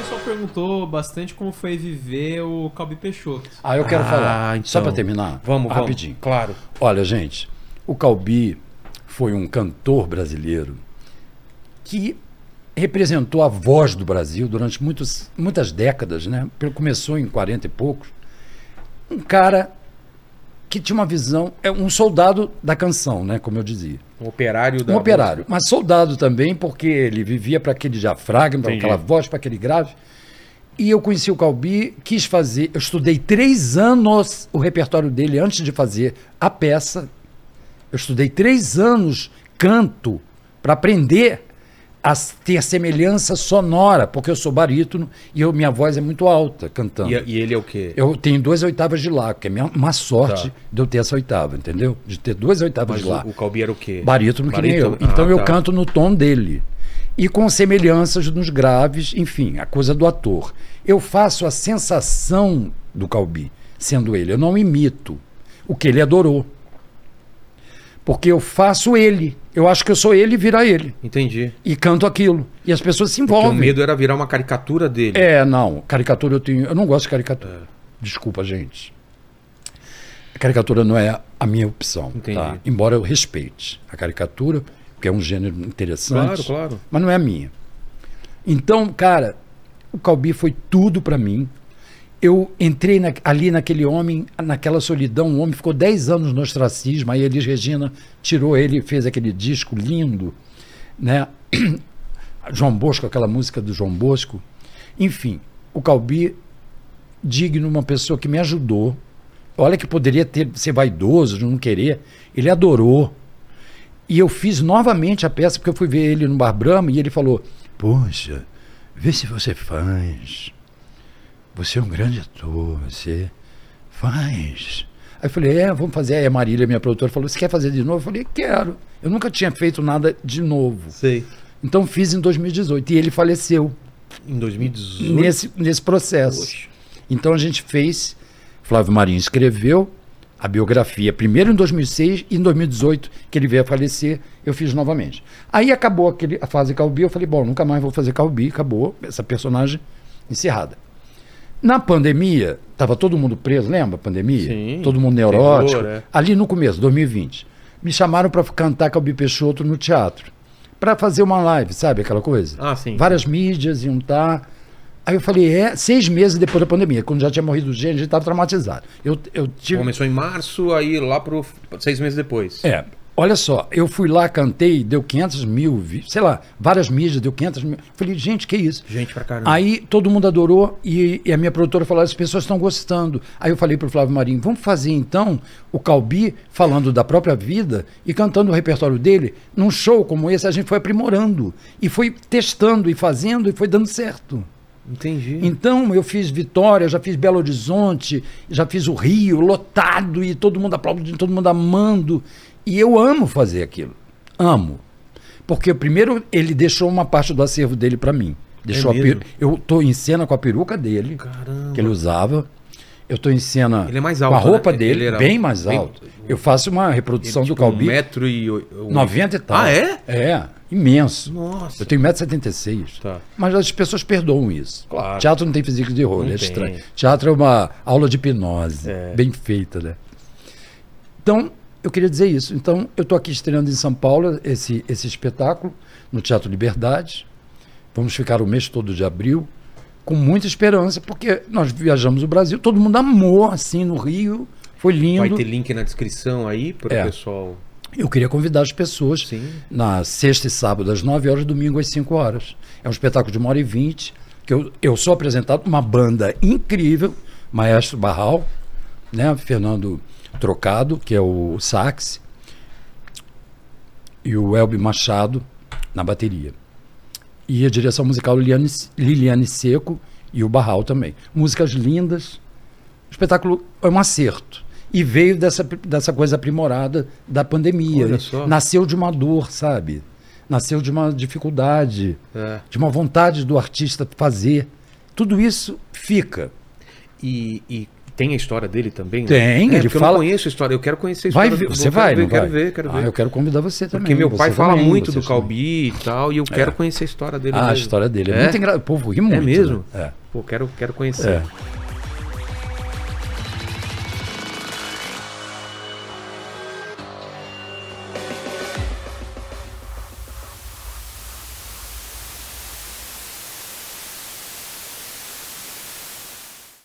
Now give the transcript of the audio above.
pessoal perguntou bastante como foi viver o Calbi Peixoto. Ah, eu quero ah, falar. Então. Só para terminar. Vamos, rapidinho. Vamos, claro. Olha, gente, o Calbi foi um cantor brasileiro que representou a voz do Brasil durante muitos, muitas décadas, né? Começou em 40 e poucos. Um cara que tinha uma visão, é um soldado da canção, né, como eu dizia. Um operário da Um operário, mas soldado também, porque ele vivia para aquele diafragma, para aquela voz, para aquele grave. E eu conheci o Calbi, quis fazer, eu estudei três anos o repertório dele antes de fazer a peça. Eu estudei três anos canto para aprender as, ter semelhança sonora, porque eu sou barítono e eu, minha voz é muito alta cantando. E, é, e ele é o quê? Eu tenho duas oitavas de lá, que é minha, uma sorte tá. de eu ter essa oitava, entendeu? De ter duas oitavas Mas de o, lá. O Calbi era o quê? Barítono, que nem eu. Então ah, eu tá. canto no tom dele. E com semelhanças nos graves, enfim, a coisa do ator. Eu faço a sensação do Calbi, sendo ele. Eu não imito. O que ele adorou. Porque eu faço ele. Eu acho que eu é sou ele e virar ele. Entendi. E canto aquilo. E as pessoas se envolvem. Porque o medo era virar uma caricatura dele. É, não. Caricatura eu tenho. Eu não gosto de caricatura. É. Desculpa, gente. A caricatura não é a minha opção. Tá? Entendi. Tá? Embora eu respeite a caricatura, porque é um gênero interessante. Claro, claro. Mas não é a minha. Então, cara, o Calbi foi tudo para mim eu entrei na, ali naquele homem, naquela solidão. O homem ficou 10 anos no ostracismo. Aí Elis Regina tirou ele, fez aquele disco lindo, né? João Bosco, aquela música do João Bosco. Enfim, o Calbi, digno, uma pessoa que me ajudou. Olha que poderia ter, ser vaidoso, de não querer. Ele adorou. E eu fiz novamente a peça, porque eu fui ver ele no Bar Brahma e ele falou: Poxa, vê se você faz você é um grande ator, você faz. Aí eu falei, é, vamos fazer. Aí a Marília, minha produtora, falou, você quer fazer de novo? Eu falei, quero. Eu nunca tinha feito nada de novo. Sei. Então fiz em 2018. E ele faleceu. Em 2018? Nesse, nesse processo. Poxa. Então a gente fez, Flávio Marinho escreveu a biografia, primeiro em 2006 e em 2018, que ele veio a falecer, eu fiz novamente. Aí acabou aquele, a fase Calbi, eu falei, bom, nunca mais vou fazer Calbi, acabou essa personagem encerrada. Na pandemia, estava todo mundo preso, lembra a pandemia? Sim, todo mundo neurótico. Terror, é. Ali no começo, 2020, me chamaram para cantar com o Peixoto no teatro. Para fazer uma live, sabe aquela coisa? Ah, sim. Várias mídias iam estar. Tá... Aí eu falei, é, seis meses depois da pandemia, quando já tinha morrido o gênio, a gente estava traumatizado. Eu, eu tive... Começou em março, aí lá para seis meses depois. É, Olha só, eu fui lá, cantei, deu 500 mil, sei lá, várias mídias, deu 500 mil. Falei, gente, que isso? Gente pra caramba. Aí todo mundo adorou e, e a minha produtora falou, as pessoas estão gostando. Aí eu falei pro Flávio Marinho, vamos fazer então o Calbi falando da própria vida e cantando o repertório dele. Num show como esse, a gente foi aprimorando e foi testando e fazendo e foi dando certo. Entendi. Então eu fiz Vitória, já fiz Belo Horizonte, já fiz o Rio, lotado e todo mundo aplaudindo, todo mundo amando. E eu amo fazer aquilo. Amo. Porque primeiro ele deixou uma parte do acervo dele para mim. Deixou é peru... Eu tô em cena com a peruca dele, Caramba. que ele usava. Eu tô em cena é alto, com a roupa né? dele, era... bem mais alto. Eu faço uma reprodução ele, tipo, do Calbi. Um metro e... 90 e tal. Ah, é? É, imenso. Nossa. Eu tenho 1,76m. Tá. Mas as pessoas perdoam isso. Claro. Teatro não tem físico de rolo, é estranho. Teatro é uma aula de hipnose, é. bem feita, né? Então, eu queria dizer isso. Então, eu estou aqui estreando em São Paulo esse, esse espetáculo, no Teatro Liberdade. Vamos ficar o mês todo de abril, com muita esperança, porque nós viajamos o Brasil, todo mundo amou, assim, no Rio. Foi lindo. Vai ter link na descrição aí para o é. pessoal. Eu queria convidar as pessoas Sim. na sexta e sábado, às 9 horas, domingo às 5 horas. É um espetáculo de uma hora e vinte, que eu, eu sou apresentado por uma banda incrível, Maestro Barral, né? Fernando Trocado, que é o sax, e o Elbe Machado na bateria. E a direção musical Liliane, Liliane Seco e o Barral também. Músicas lindas. O espetáculo é um acerto. E veio dessa, dessa coisa aprimorada da pandemia. Né? só. Nasceu de uma dor, sabe? Nasceu de uma dificuldade, é. de uma vontade do artista fazer. Tudo isso fica. E, e tem a história dele também? Né? Tem, né? é, ele fala. Eu não conheço a história, eu quero conhecer a história. Vai ver, do... você eu vai, ver, quero vai. ver, quero ah, ver. Ah, eu quero convidar você também. Porque meu pai fala também, muito do Calbi e tal, e eu é. quero conhecer a história dele. Ah, mesmo. a história dele. É, muito é? engraçado. O povo ri muito. É mesmo? Né? É. Pô, quero, quero conhecer. É.